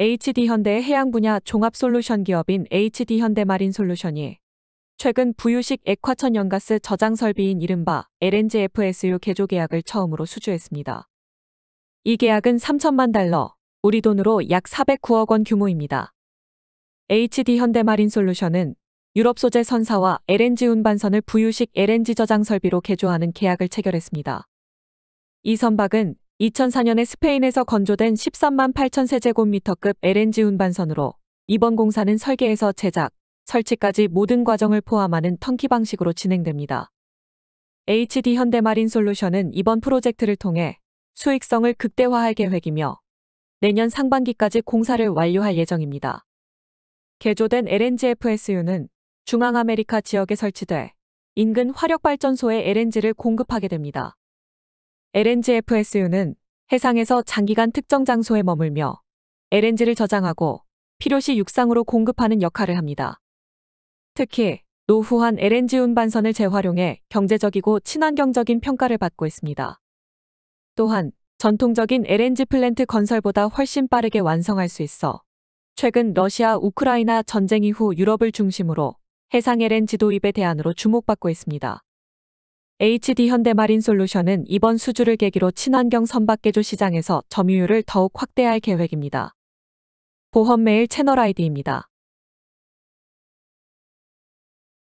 h d 현대 해양 분야 종합 솔루션 기업인 HD현대 마린 솔루션이 최근 부유식 액화천 연가스 저장 설비인 이른바 LNGFSU 개조 계약을 처음으로 수주했습니다. 이 계약은 3천만 달러, 우리 돈으로 약 409억 원 규모입니다. HD현대 마린 솔루션은 유럽 소재 선사와 LNG 운반선을 부유식 LNG 저장 설비로 개조하는 계약을 체결했습니다. 이 선박은 2004년에 스페인에서 건조된 13만 8천 세제곱미터급 LNG 운반선으로 이번 공사는 설계에서 제작, 설치까지 모든 과정을 포함하는 턴키 방식으로 진행됩니다. HD 현대마린 솔루션은 이번 프로젝트를 통해 수익성을 극대화할 계획이며 내년 상반기까지 공사를 완료할 예정입니다. 개조된 LNGFSU는 중앙아메리카 지역에 설치돼 인근 화력발전소에 LNG를 공급하게 됩니다. LNG FSU는 해상에서 장기간 특정 장소에 머물며 LNG를 저장하고 필요시 육상으로 공급하는 역할을 합니다. 특히 노후한 LNG 운반선을 재활용해 경제적이고 친환경적인 평가를 받고 있습니다. 또한 전통적인 LNG 플랜트 건설보다 훨씬 빠르게 완성할 수 있어 최근 러시아 우크라이나 전쟁 이후 유럽을 중심으로 해상 LNG 도입의 대안으로 주목받고 있습니다. HD현대마린솔루션은 이번 수주를 계기로 친환경 선박 개조 시장에서 점유율을 더욱 확대할 계획입니다. 보험메일 채널 아이디입니다.